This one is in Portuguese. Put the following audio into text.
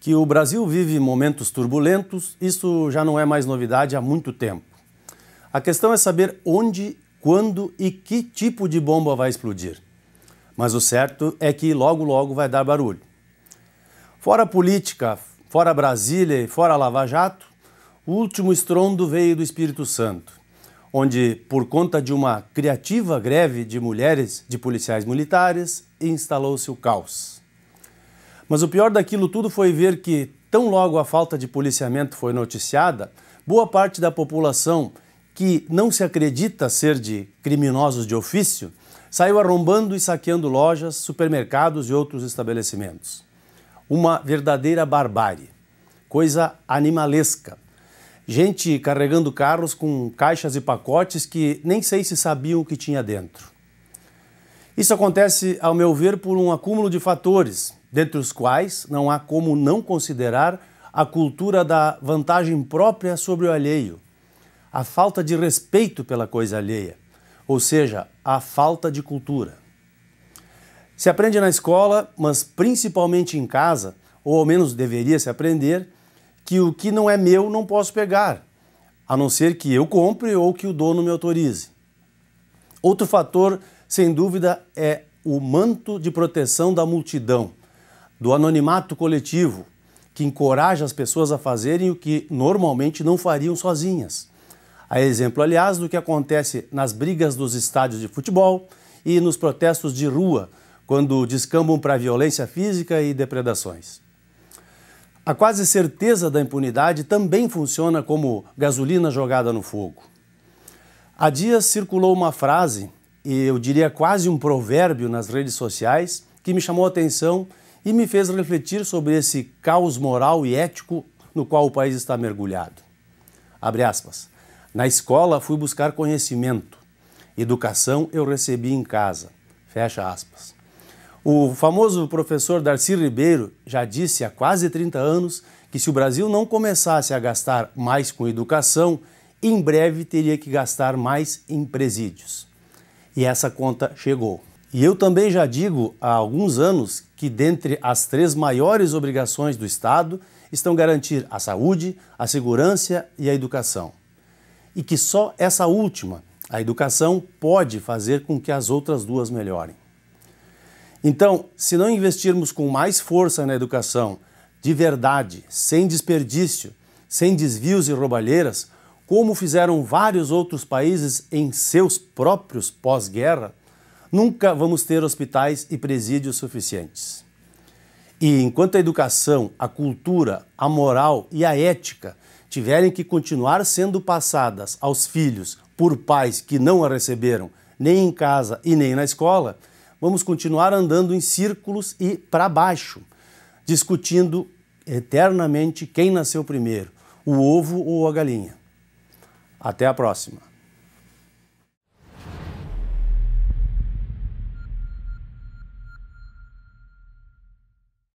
Que o Brasil vive momentos turbulentos, isso já não é mais novidade há muito tempo. A questão é saber onde, quando e que tipo de bomba vai explodir. Mas o certo é que logo, logo vai dar barulho. Fora política, fora Brasília e fora Lava Jato, o último estrondo veio do Espírito Santo, onde, por conta de uma criativa greve de mulheres de policiais militares, instalou-se o caos. Mas o pior daquilo tudo foi ver que, tão logo a falta de policiamento foi noticiada, boa parte da população que não se acredita ser de criminosos de ofício saiu arrombando e saqueando lojas, supermercados e outros estabelecimentos. Uma verdadeira barbárie, coisa animalesca. Gente carregando carros com caixas e pacotes que nem sei se sabiam o que tinha dentro. Isso acontece, ao meu ver, por um acúmulo de fatores, dentre os quais não há como não considerar a cultura da vantagem própria sobre o alheio, a falta de respeito pela coisa alheia, ou seja, a falta de cultura. Se aprende na escola, mas principalmente em casa, ou ao menos deveria se aprender, que o que não é meu não posso pegar, a não ser que eu compre ou que o dono me autorize. Outro fator sem dúvida, é o manto de proteção da multidão, do anonimato coletivo, que encoraja as pessoas a fazerem o que normalmente não fariam sozinhas. A exemplo, aliás, do que acontece nas brigas dos estádios de futebol e nos protestos de rua, quando descambam para violência física e depredações. A quase certeza da impunidade também funciona como gasolina jogada no fogo. Há dias circulou uma frase e eu diria quase um provérbio nas redes sociais que me chamou a atenção e me fez refletir sobre esse caos moral e ético no qual o país está mergulhado. Abre aspas. Na escola fui buscar conhecimento. Educação eu recebi em casa. Fecha aspas. O famoso professor Darcy Ribeiro já disse há quase 30 anos que se o Brasil não começasse a gastar mais com educação, em breve teria que gastar mais em presídios e essa conta chegou. E eu também já digo há alguns anos que, dentre as três maiores obrigações do Estado, estão garantir a saúde, a segurança e a educação. E que só essa última, a educação, pode fazer com que as outras duas melhorem. Então, se não investirmos com mais força na educação, de verdade, sem desperdício, sem desvios e roubalheiras, como fizeram vários outros países em seus próprios pós-guerra, nunca vamos ter hospitais e presídios suficientes. E enquanto a educação, a cultura, a moral e a ética tiverem que continuar sendo passadas aos filhos por pais que não a receberam, nem em casa e nem na escola, vamos continuar andando em círculos e para baixo, discutindo eternamente quem nasceu primeiro, o ovo ou a galinha. Até a próxima.